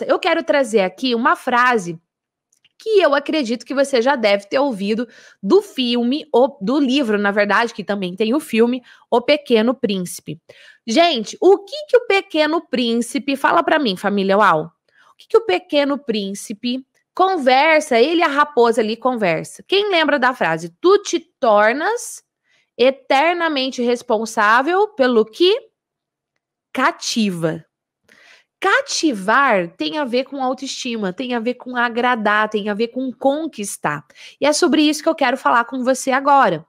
eu quero trazer aqui uma frase que eu acredito que você já deve ter ouvido do filme, ou do livro, na verdade, que também tem o filme, O Pequeno Príncipe. Gente, o que que o Pequeno Príncipe, fala para mim, família Uau, o que que o Pequeno Príncipe conversa, ele e a raposa ali conversa. Quem lembra da frase? Tu te tornas eternamente responsável pelo que cativa. Cativar tem a ver com autoestima, tem a ver com agradar, tem a ver com conquistar. E é sobre isso que eu quero falar com você agora.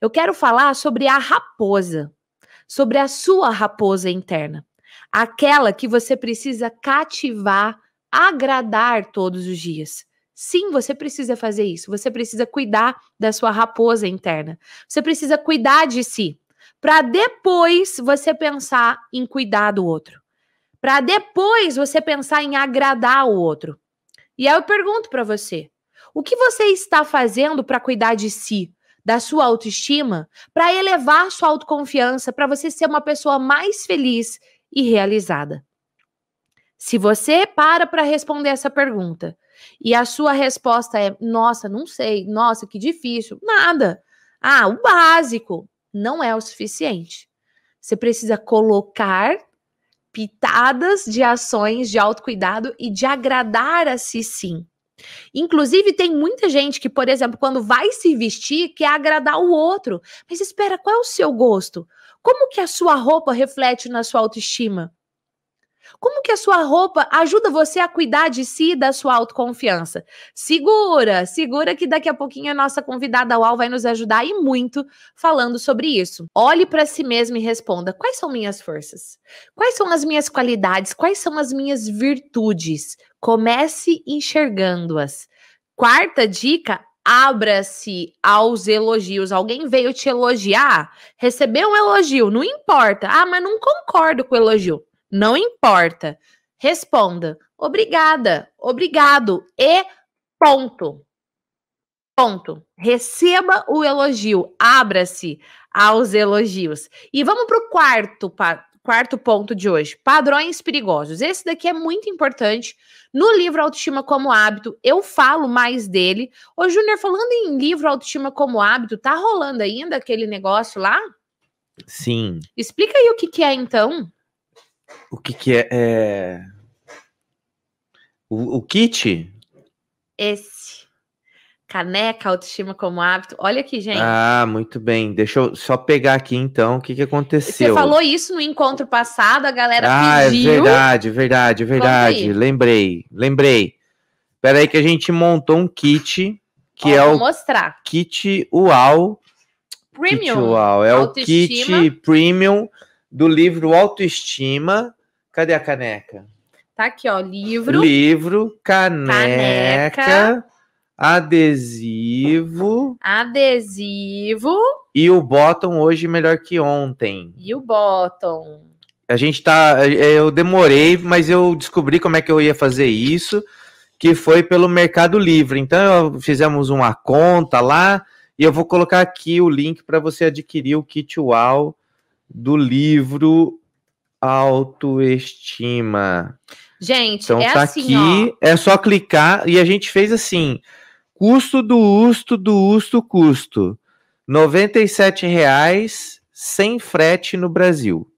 Eu quero falar sobre a raposa, sobre a sua raposa interna, aquela que você precisa cativar, agradar todos os dias. Sim, você precisa fazer isso. Você precisa cuidar da sua raposa interna. Você precisa cuidar de si, para depois você pensar em cuidar do outro para depois você pensar em agradar o outro. E aí eu pergunto para você: o que você está fazendo para cuidar de si, da sua autoestima, para elevar sua autoconfiança, para você ser uma pessoa mais feliz e realizada? Se você para para responder essa pergunta e a sua resposta é: nossa, não sei, nossa, que difícil, nada. Ah, o básico não é o suficiente. Você precisa colocar pitadas de ações de autocuidado e de agradar a si sim. Inclusive, tem muita gente que, por exemplo, quando vai se vestir, quer agradar o outro. Mas espera, qual é o seu gosto? Como que a sua roupa reflete na sua autoestima? Como que a sua roupa ajuda você a cuidar de si e da sua autoconfiança? Segura, segura que daqui a pouquinho a nossa convidada UAU vai nos ajudar e muito falando sobre isso. Olhe para si mesmo e responda: quais são minhas forças? Quais são as minhas qualidades? Quais são as minhas virtudes? Comece enxergando-as. Quarta dica: abra-se aos elogios. Alguém veio te elogiar, recebeu um elogio, não importa. Ah, mas não concordo com o elogio não importa. Responda: obrigada, obrigado e ponto. Ponto. Receba o elogio, abra-se aos elogios. E vamos para o quarto, quarto ponto de hoje: padrões perigosos. Esse daqui é muito importante. No livro Autoestima como Hábito, eu falo mais dele. Ô, Júnior, falando em livro Autoestima como Hábito, tá rolando ainda aquele negócio lá? Sim. Explica aí o que, que é então. O que que é? é... O, o kit? Esse. Caneca, autoestima como hábito. Olha aqui, gente. Ah, muito bem. Deixa eu só pegar aqui então o que, que aconteceu. Você falou isso no encontro passado, a galera ah, é pediu. Ah, é verdade, verdade, verdade. Lembrei, lembrei. Peraí que a gente montou um kit que Ó, é o mostrar. kit UAU Premium. Kit UAU. É autoestima. o kit premium do livro Autoestima Cadê a caneca? Tá aqui, ó. Livro. Livro, caneca, caneca adesivo. Adesivo. E o bottom hoje melhor que ontem. E o bottom. A gente tá. É, eu demorei, mas eu descobri como é que eu ia fazer isso, que foi pelo Mercado Livre. Então, fizemos uma conta lá, e eu vou colocar aqui o link para você adquirir o kit UAU do livro autoestima. Gente, então é tá assim, aqui, ó. é só clicar e a gente fez assim: custo do usto do usto custo. R$ reais sem frete no Brasil.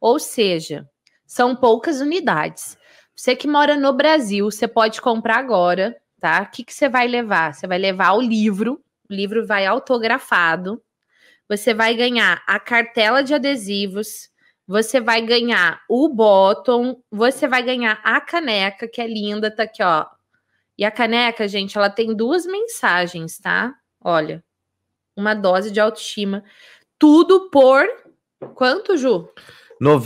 Ou seja, são poucas unidades. Você que mora no Brasil, você pode comprar agora, tá? O que, que você vai levar? Você vai levar o livro, o livro vai autografado, você vai ganhar a cartela de adesivos, você vai ganhar o bottom, você vai ganhar a caneca, que é linda, tá aqui, ó. E a caneca, gente, ela tem duas mensagens, tá? Olha, uma dose de autoestima. Tudo por quanto, Ju? R$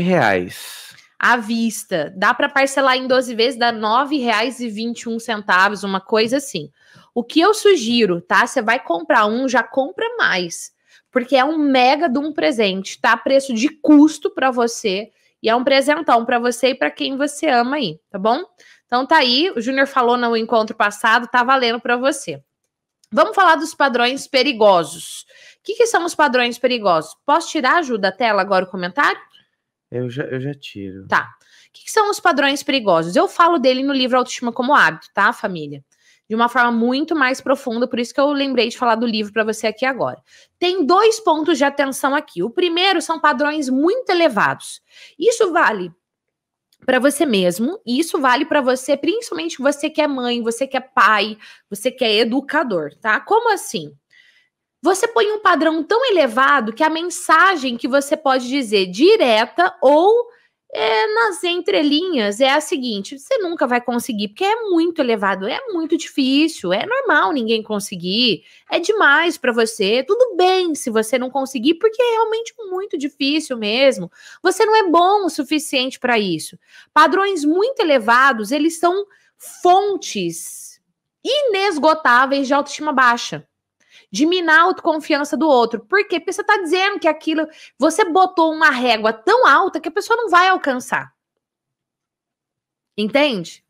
reais. À vista. Dá para parcelar em 12 vezes, dá R$ 9,21, uma coisa assim. O que eu sugiro, tá? Você vai comprar um, já compra mais porque é um mega de um presente, tá? Preço de custo para você e é um presentão para você e para quem você ama aí, tá bom? Então tá aí, o Júnior falou no encontro passado, tá valendo para você. Vamos falar dos padrões perigosos. O que, que, são os padrões perigosos? Posso tirar, ajuda a tela agora o comentário? Eu já, eu já tiro. Tá. O que, que são os padrões perigosos? Eu falo dele no livro Autoestima como Hábito, tá, família? de uma forma muito mais profunda, por isso que eu lembrei de falar do livro para você aqui agora. Tem dois pontos de atenção aqui. O primeiro são padrões muito elevados. Isso vale para você mesmo, e isso vale para você, principalmente você que é mãe, você que é pai, você que é educador, tá? Como assim? Você põe um padrão tão elevado que a mensagem que você pode dizer direta ou é, nas entrelinhas é a seguinte: você nunca vai conseguir, porque é muito elevado, é muito difícil, é normal ninguém conseguir, é demais para você. Tudo bem se você não conseguir, porque é realmente muito difícil mesmo. Você não é bom o suficiente para isso. Padrões muito elevados, eles são fontes inesgotáveis de autoestima baixa de minar a autoconfiança do outro. Por quê? Porque você está dizendo que aquilo. Você botou uma régua tão alta que a pessoa não vai alcançar. Entende?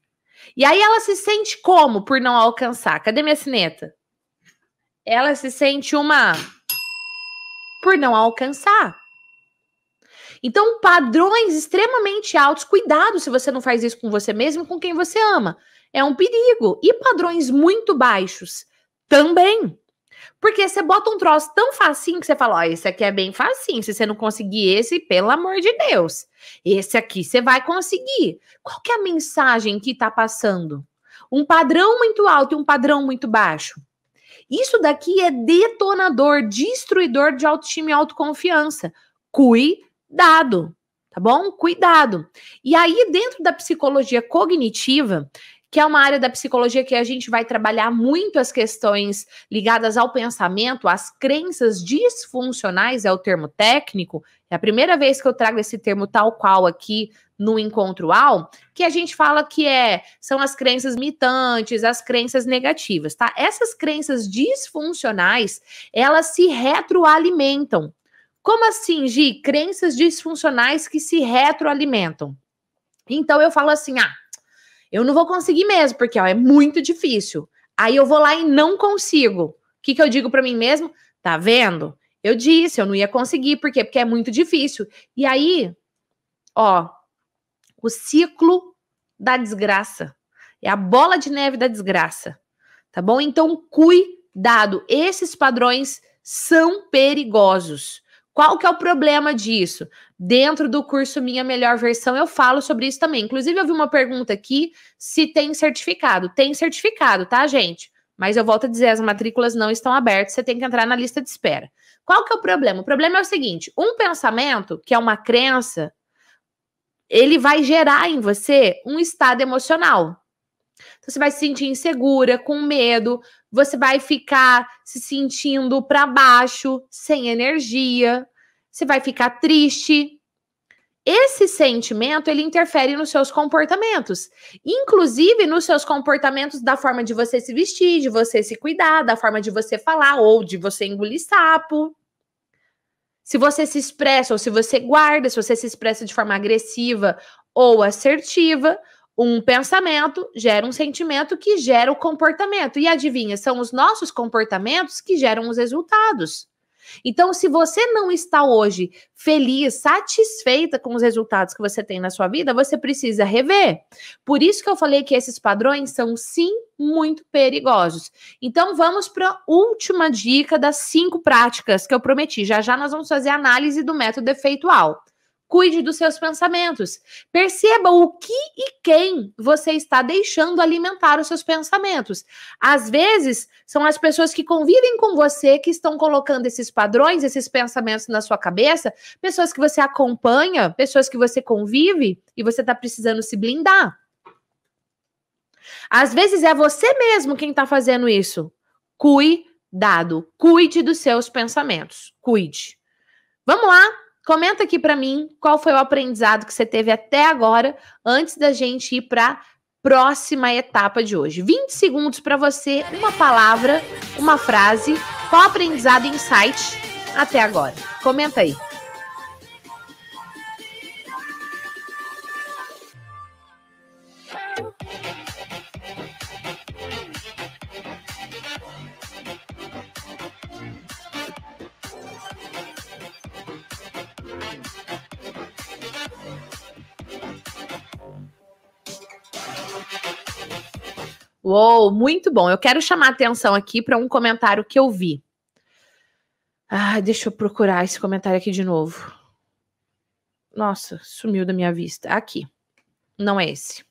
E aí ela se sente como por não alcançar? Cadê minha sineta? Ela se sente uma. por não alcançar. Então, padrões extremamente altos. Cuidado se você não faz isso com você mesmo com quem você ama. É um perigo. E padrões muito baixos também. Porque você bota um troço tão facinho que você fala, ó, esse aqui é bem facinho. Se você não conseguir esse, pelo amor de Deus, esse aqui você vai conseguir. Qual que é a mensagem que tá passando? Um padrão muito alto e um padrão muito baixo. Isso daqui é detonador, destruidor de autoestima e autoconfiança. Cuidado, tá bom? Cuidado. E aí, dentro da psicologia cognitiva, que é uma área da psicologia que a gente vai trabalhar muito as questões ligadas ao pensamento, às crenças disfuncionais, é o termo técnico. É a primeira vez que eu trago esse termo tal qual aqui no encontro ao, que a gente fala que é são as crenças mitantes, as crenças negativas, tá? Essas crenças disfuncionais, elas se retroalimentam. Como assim, Gi? Crenças disfuncionais que se retroalimentam. Então eu falo assim: ah, eu não vou conseguir mesmo, porque ó, é muito difícil. Aí eu vou lá e não consigo. O que, que eu digo para mim mesmo? Tá vendo? Eu disse, eu não ia conseguir, por quê? Porque é muito difícil. E aí, ó, o ciclo da desgraça. É a bola de neve da desgraça. Tá bom? Então, cuidado. Esses padrões são perigosos. Qual que é o problema disso? Dentro do curso Minha Melhor Versão, eu falo sobre isso também. Inclusive, eu vi uma pergunta aqui se tem certificado. Tem certificado, tá, gente? Mas eu volto a dizer, as matrículas não estão abertas, você tem que entrar na lista de espera. Qual que é o problema? O problema é o seguinte: um pensamento, que é uma crença, ele vai gerar em você um estado emocional. Então, você vai se sentir insegura, com medo, você vai ficar se sentindo para baixo, sem energia, você vai ficar triste. Esse sentimento, ele interfere nos seus comportamentos, inclusive nos seus comportamentos da forma de você se vestir, de você se cuidar, da forma de você falar ou de você engolir sapo. Se você se expressa ou se você guarda, se você se expressa de forma agressiva ou assertiva, um pensamento gera um sentimento que gera o comportamento. E adivinha, são os nossos comportamentos que geram os resultados. Então, se você não está hoje feliz, satisfeita com os resultados que você tem na sua vida, você precisa rever. Por isso que eu falei que esses padrões são sim muito perigosos. Então, vamos para a última dica das cinco práticas que eu prometi. Já já nós vamos fazer a análise do método efeitual. Cuide dos seus pensamentos. Perceba o que e quem você está deixando alimentar os seus pensamentos. Às vezes, são as pessoas que convivem com você que estão colocando esses padrões, esses pensamentos na sua cabeça, pessoas que você acompanha, pessoas que você convive e você está precisando se blindar. Às vezes é você mesmo quem está fazendo isso. Cuidado. Cuide dos seus pensamentos. Cuide. Vamos lá? Comenta aqui para mim qual foi o aprendizado que você teve até agora, antes da gente ir para próxima etapa de hoje. 20 segundos para você, uma palavra, uma frase, qual aprendizado insight até agora. Comenta aí. Uou, muito bom. Eu quero chamar a atenção aqui para um comentário que eu vi. Ah, deixa eu procurar esse comentário aqui de novo. Nossa, sumiu da minha vista. Aqui. Não é esse.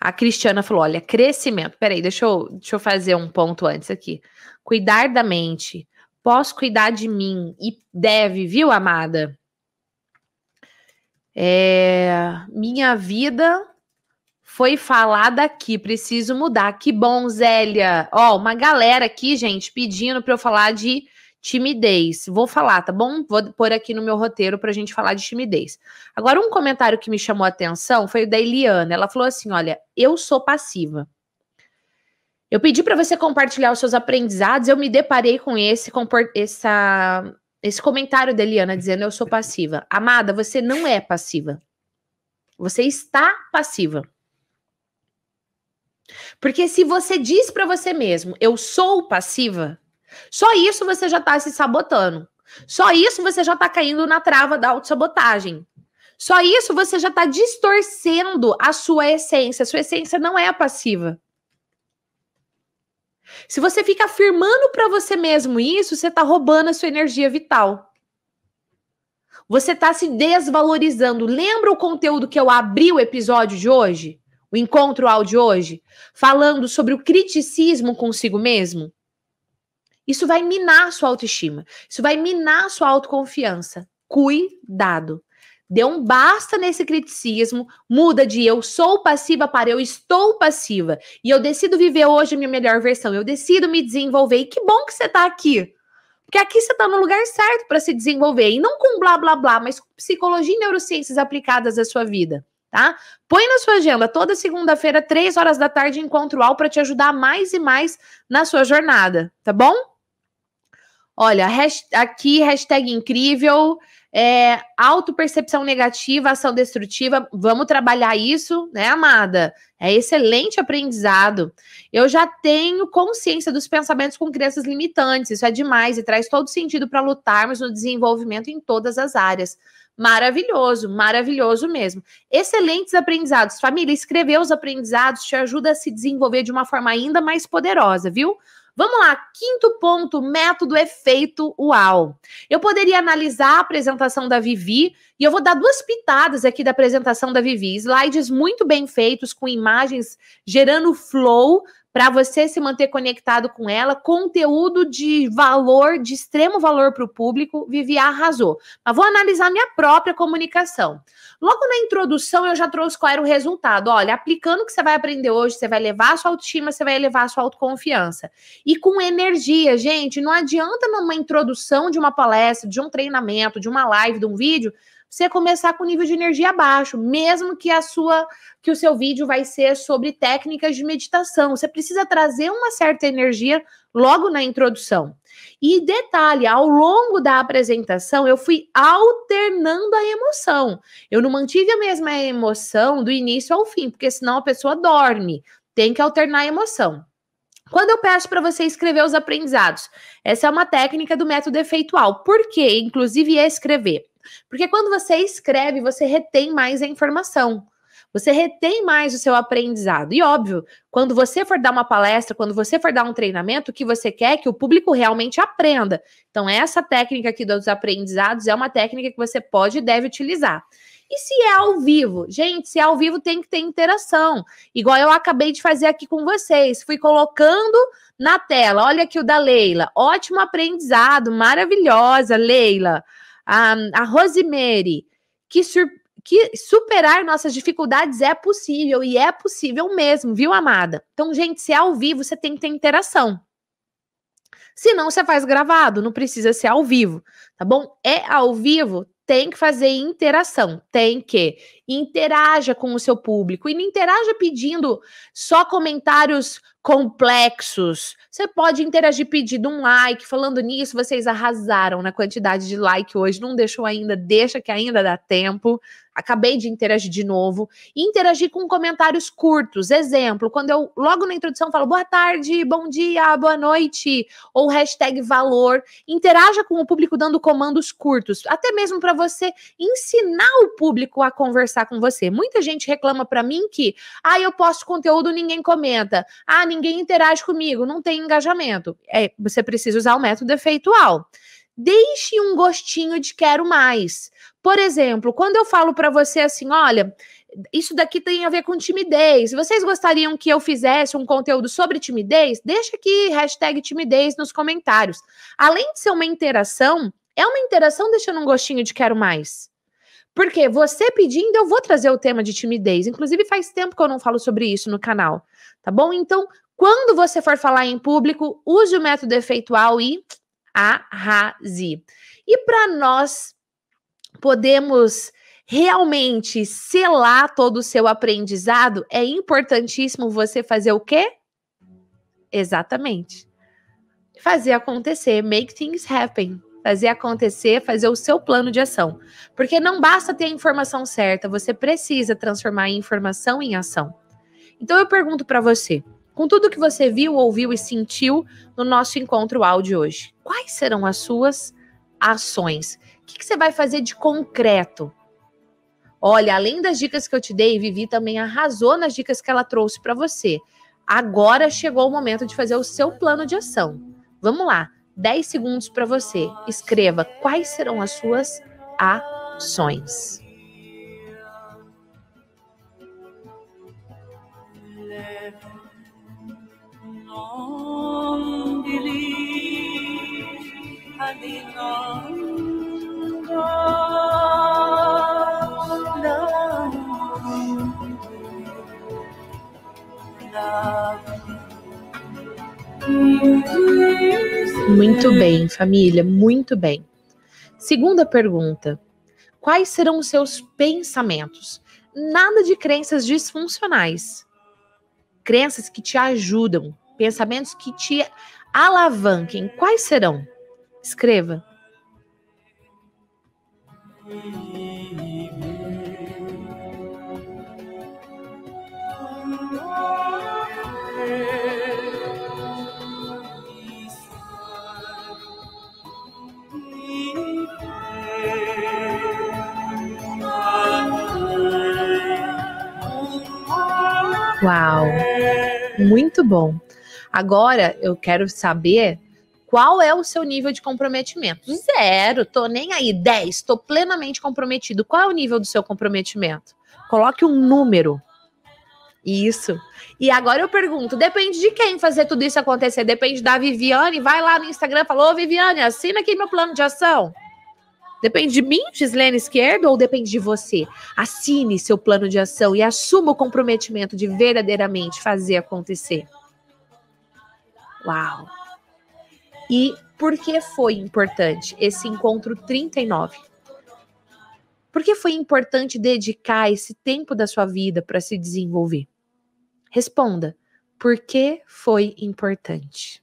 A Cristiana falou: olha, crescimento. Peraí, deixa eu, deixa eu fazer um ponto antes aqui. Cuidar da mente. Posso cuidar de mim e deve, viu, amada? É, minha vida foi falada aqui, preciso mudar. Que bom, Zélia. Ó, uma galera aqui, gente, pedindo para eu falar de timidez. Vou falar, tá bom? Vou pôr aqui no meu roteiro pra gente falar de timidez. Agora, um comentário que me chamou a atenção foi o da Eliana. Ela falou assim: olha, eu sou passiva. Eu pedi para você compartilhar os seus aprendizados, eu me deparei com esse, essa, esse comentário da Eliana dizendo eu sou passiva. Amada, você não é passiva. Você está passiva. Porque se você diz para você mesmo, eu sou passiva, só isso você já tá se sabotando. Só isso você já tá caindo na trava da autossabotagem. Só isso você já tá distorcendo a sua essência. A sua essência não é a passiva. Se você fica afirmando para você mesmo isso, você tá roubando a sua energia vital. Você tá se desvalorizando. Lembra o conteúdo que eu abri o episódio de hoje? o encontro áudio hoje, falando sobre o criticismo consigo mesmo, isso vai minar a sua autoestima, isso vai minar a sua autoconfiança. Cuidado. Dê um basta nesse criticismo, muda de eu sou passiva para eu estou passiva. E eu decido viver hoje a minha melhor versão, eu decido me desenvolver. E que bom que você está aqui. Porque aqui você está no lugar certo para se desenvolver. E não com blá blá blá, mas com psicologia e neurociências aplicadas à sua vida tá? Põe na sua agenda, toda segunda-feira, três horas da tarde, encontro ao para te ajudar mais e mais na sua jornada, tá bom? Olha, aqui, hashtag incrível, é, autopercepção negativa, ação destrutiva, vamos trabalhar isso, né, amada? É excelente aprendizado. Eu já tenho consciência dos pensamentos com crenças limitantes, isso é demais e traz todo sentido para lutarmos no desenvolvimento em todas as áreas. Maravilhoso, maravilhoso mesmo. Excelentes aprendizados. Família, escrever os aprendizados te ajuda a se desenvolver de uma forma ainda mais poderosa, viu? Vamos lá, quinto ponto, método efeito é uau. Eu poderia analisar a apresentação da Vivi e eu vou dar duas pitadas aqui da apresentação da Vivi. Slides muito bem feitos, com imagens gerando flow, para você se manter conectado com ela, conteúdo de valor, de extremo valor para o público, Vivi arrasou. Mas vou analisar minha própria comunicação. Logo na introdução eu já trouxe qual era o resultado. Olha, aplicando o que você vai aprender hoje, você vai levar a sua autoestima, você vai elevar a sua autoconfiança. E com energia, gente, não adianta numa introdução de uma palestra, de um treinamento, de uma live, de um vídeo, você começar com nível de energia baixo, mesmo que a sua que o seu vídeo vai ser sobre técnicas de meditação. Você precisa trazer uma certa energia logo na introdução. E detalhe, ao longo da apresentação, eu fui alternando a emoção. Eu não mantive a mesma emoção do início ao fim, porque senão a pessoa dorme. Tem que alternar a emoção. Quando eu peço para você escrever os aprendizados, essa é uma técnica do método efeitual. Por quê? Inclusive, é escrever. Porque quando você escreve, você retém mais a informação. Você retém mais o seu aprendizado. E óbvio, quando você for dar uma palestra, quando você for dar um treinamento, o que você quer é que o público realmente aprenda. Então, essa técnica aqui dos aprendizados é uma técnica que você pode e deve utilizar. E se é ao vivo? Gente, se é ao vivo tem que ter interação. Igual eu acabei de fazer aqui com vocês. Fui colocando na tela. Olha aqui o da Leila. Ótimo aprendizado, maravilhosa, Leila. A, a Rosemary, que, sur, que superar nossas dificuldades é possível e é possível mesmo, viu, amada? Então, gente, se é ao vivo, você tem que ter interação. Se não, você faz gravado, não precisa ser ao vivo, tá bom? É ao vivo, tem que fazer interação, tem que interaja com o seu público e não interaja pedindo só comentários complexos. Você pode interagir pedindo um like. Falando nisso, vocês arrasaram na quantidade de like hoje. Não deixou ainda, deixa que ainda dá tempo. Acabei de interagir de novo. E interagir com comentários curtos. Exemplo, quando eu logo na introdução falo boa tarde, bom dia, boa noite, ou hashtag valor. Interaja com o público dando comandos curtos, até mesmo para você ensinar o público a conversar conversar com você. Muita gente reclama para mim que, ah, eu posto conteúdo, ninguém comenta. Ah, ninguém interage comigo, não tem engajamento. É, você precisa usar o método efeitual. Deixe um gostinho de quero mais. Por exemplo, quando eu falo para você assim, olha, isso daqui tem a ver com timidez. Vocês gostariam que eu fizesse um conteúdo sobre timidez? Deixa aqui hashtag timidez nos comentários. Além de ser uma interação, é uma interação deixando um gostinho de quero mais. Porque você pedindo, eu vou trazer o tema de timidez. Inclusive, faz tempo que eu não falo sobre isso no canal, tá bom? Então, quando você for falar em público, use o método efeitual e arrase. E para nós podemos realmente selar todo o seu aprendizado, é importantíssimo você fazer o quê? Exatamente. Fazer acontecer, make things happen fazer acontecer, fazer o seu plano de ação. Porque não basta ter a informação certa, você precisa transformar a informação em ação. Então eu pergunto para você, com tudo que você viu, ouviu e sentiu no nosso encontro áudio hoje, quais serão as suas ações? O que, que você vai fazer de concreto? Olha, além das dicas que eu te dei, Vivi também arrasou nas dicas que ela trouxe para você. Agora chegou o momento de fazer o seu plano de ação. Vamos lá. 10 segundos para você. Escreva quais serão as suas ações. Love muito é. bem, família, muito bem. Segunda pergunta: Quais serão os seus pensamentos? Nada de crenças disfuncionais. Crenças que te ajudam, pensamentos que te alavanquem. Quais serão? Escreva. Hum. Uau! Muito bom. Agora eu quero saber qual é o seu nível de comprometimento. Zero, tô nem aí. Dez, tô plenamente comprometido. Qual é o nível do seu comprometimento? Coloque um número. Isso. E agora eu pergunto: depende de quem fazer tudo isso acontecer? Depende da Viviane? Vai lá no Instagram, falou, Viviane, assina aqui meu plano de ação. Depende de mim, Gislene Esquerdo, ou depende de você? Assine seu plano de ação e assuma o comprometimento de verdadeiramente fazer acontecer. Uau! E por que foi importante esse encontro 39? Por que foi importante dedicar esse tempo da sua vida para se desenvolver? Responda: por que foi importante?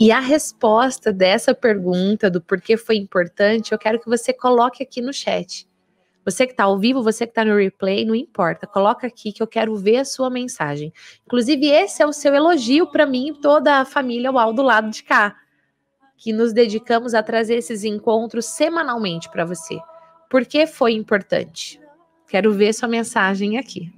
E a resposta dessa pergunta do porquê foi importante, eu quero que você coloque aqui no chat. Você que está ao vivo, você que está no replay, não importa, coloca aqui que eu quero ver a sua mensagem. Inclusive, esse é o seu elogio para mim e toda a família UAU do lado de cá, que nos dedicamos a trazer esses encontros semanalmente para você. Por que foi importante? Quero ver sua mensagem aqui.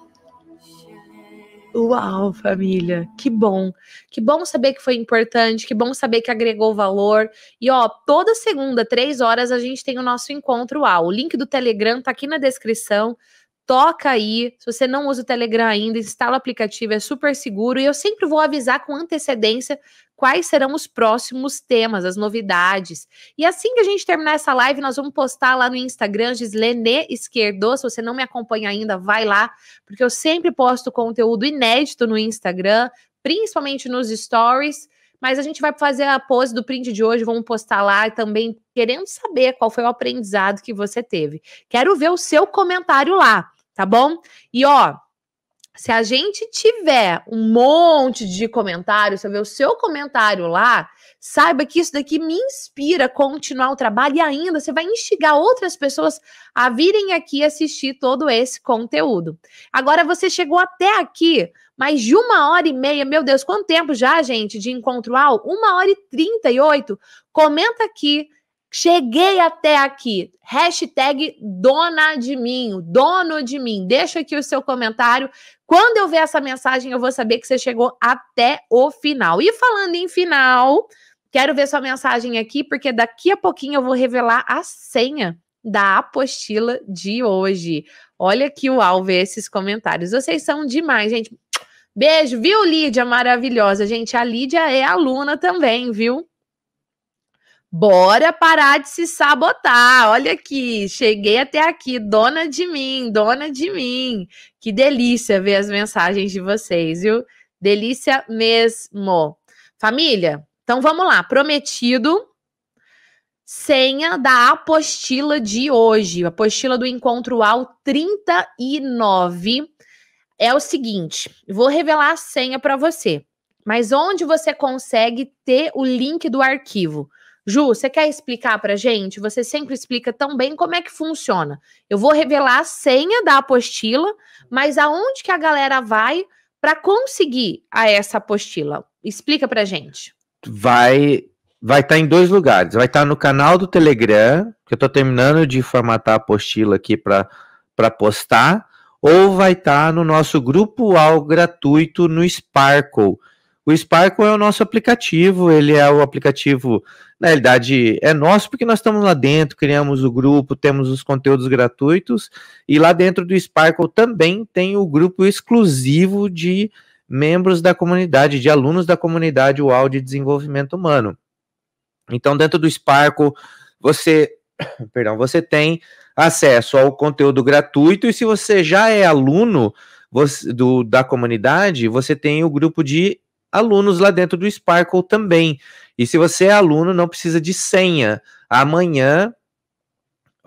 Uau, família, que bom. Que bom saber que foi importante, que bom saber que agregou valor. E ó, toda segunda, três horas, a gente tem o nosso encontro UAU. O link do Telegram tá aqui na descrição. Toca aí. Se você não usa o Telegram ainda, instala o aplicativo, é super seguro. E eu sempre vou avisar com antecedência quais serão os próximos temas, as novidades. E assim que a gente terminar essa live, nós vamos postar lá no Instagram, Gislene Esquerdo. Se você não me acompanha ainda, vai lá, porque eu sempre posto conteúdo inédito no Instagram, principalmente nos stories. Mas a gente vai fazer a pose do print de hoje, vamos postar lá também querendo saber qual foi o aprendizado que você teve. Quero ver o seu comentário lá, tá bom? E ó, se a gente tiver um monte de comentários, você vê o seu comentário lá, saiba que isso daqui me inspira a continuar o trabalho e ainda você vai instigar outras pessoas a virem aqui assistir todo esse conteúdo. Agora você chegou até aqui, mais de uma hora e meia, meu Deus, quanto tempo já, gente, de encontro ao? Uma hora e trinta e oito. Comenta aqui Cheguei até aqui. Hashtag dona de mim, dono de mim. Deixa aqui o seu comentário. Quando eu ver essa mensagem, eu vou saber que você chegou até o final. E falando em final, quero ver sua mensagem aqui, porque daqui a pouquinho eu vou revelar a senha da apostila de hoje. Olha que uau ver esses comentários. Vocês são demais, gente. Beijo, viu, Lídia? Maravilhosa, gente. A Lídia é aluna também, viu? Bora parar de se sabotar. Olha aqui, cheguei até aqui, dona de mim, dona de mim. Que delícia ver as mensagens de vocês, viu? Delícia mesmo. Família, então vamos lá. Prometido, senha da apostila de hoje, apostila do encontro ao 39. É o seguinte, vou revelar a senha para você, mas onde você consegue ter o link do arquivo? Ju, você quer explicar para gente? Você sempre explica tão bem como é que funciona. Eu vou revelar a senha da apostila, mas aonde que a galera vai para conseguir a essa apostila? Explica para gente. Vai vai estar tá em dois lugares. Vai estar tá no canal do Telegram, que eu estou terminando de formatar a apostila aqui para postar, ou vai estar tá no nosso grupo ao gratuito no Sparkle o Sparkle é o nosso aplicativo, ele é o aplicativo, na realidade, é nosso porque nós estamos lá dentro, criamos o grupo, temos os conteúdos gratuitos, e lá dentro do Sparkle também tem o grupo exclusivo de membros da comunidade, de alunos da comunidade UAU de Desenvolvimento Humano. Então, dentro do Sparkle, você, perdão, você tem acesso ao conteúdo gratuito, e se você já é aluno, você, do, da comunidade, você tem o grupo de alunos lá dentro do Sparkle também. E se você é aluno, não precisa de senha. Amanhã,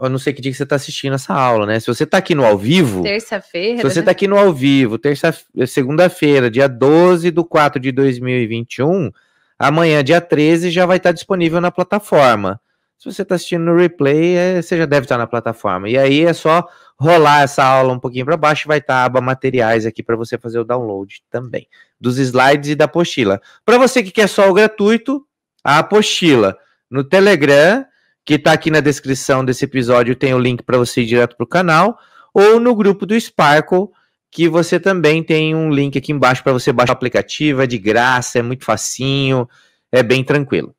eu não sei que dia que você está assistindo essa aula, né? Se você está aqui no ao vivo. Terça-feira. Se você está né? aqui no ao vivo, terça, segunda-feira, dia 12 do 4 de 2021, amanhã, dia 13, já vai estar tá disponível na plataforma. Se você está assistindo no replay, é, você já deve estar na plataforma. E aí é só rolar essa aula um pouquinho para baixo, vai estar tá a aba materiais aqui para você fazer o download também dos slides e da apostila. Para você que quer só o gratuito, a apostila no Telegram, que está aqui na descrição desse episódio, tem o link para você ir direto para o canal, ou no grupo do Sparkle, que você também tem um link aqui embaixo para você baixar o aplicativo, é de graça, é muito facinho, é bem tranquilo.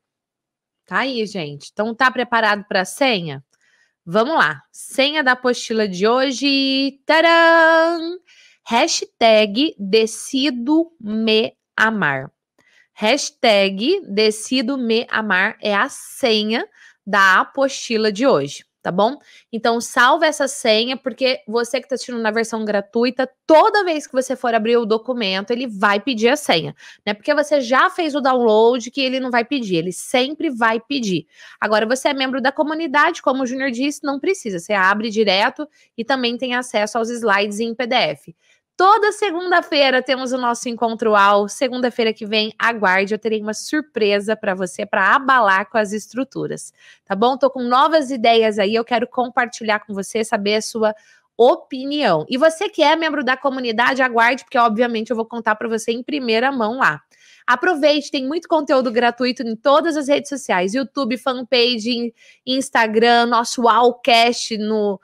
Tá aí, gente. Então, tá preparado para a senha? Vamos lá. Senha da apostila de hoje. Tcharam! Hashtag decido me amar. Hashtag decido me amar é a senha da apostila de hoje tá bom? Então salva essa senha, porque você que está assistindo na versão gratuita, toda vez que você for abrir o documento, ele vai pedir a senha. Não é porque você já fez o download que ele não vai pedir, ele sempre vai pedir. Agora, você é membro da comunidade, como o Junior disse, não precisa. Você abre direto e também tem acesso aos slides em PDF. Toda segunda-feira temos o nosso encontro ao. Segunda-feira que vem, aguarde, eu terei uma surpresa para você para abalar com as estruturas, tá bom? Tô com novas ideias aí, eu quero compartilhar com você, saber a sua opinião. E você que é membro da comunidade, aguarde, porque obviamente eu vou contar para você em primeira mão lá. Aproveite, tem muito conteúdo gratuito em todas as redes sociais: YouTube, fanpage, Instagram, nosso Allcast no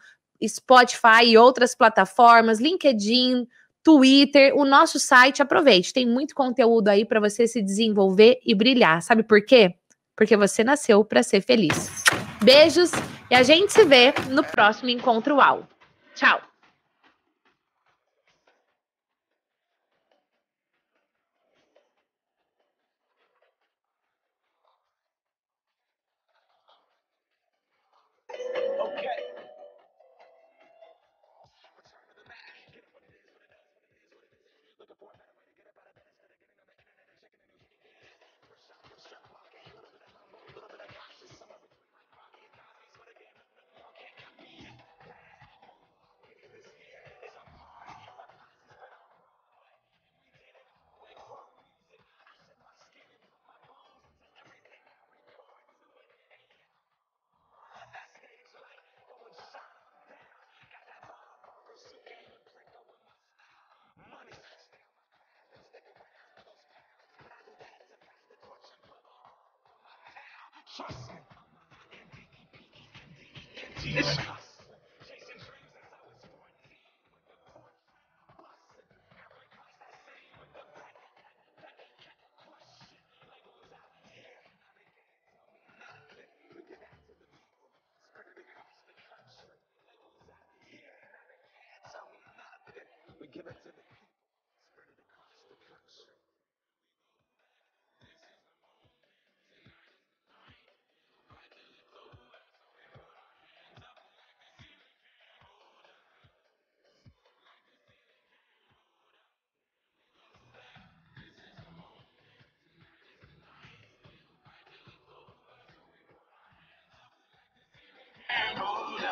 Spotify e outras plataformas, LinkedIn, Twitter, o nosso site. Aproveite, tem muito conteúdo aí para você se desenvolver e brilhar. Sabe por quê? Porque você nasceu para ser feliz. Beijos e a gente se vê no próximo encontro UAU. Tchau! Scheiße! Ist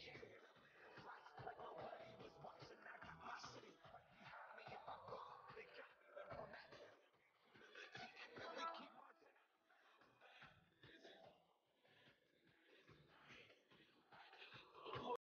here.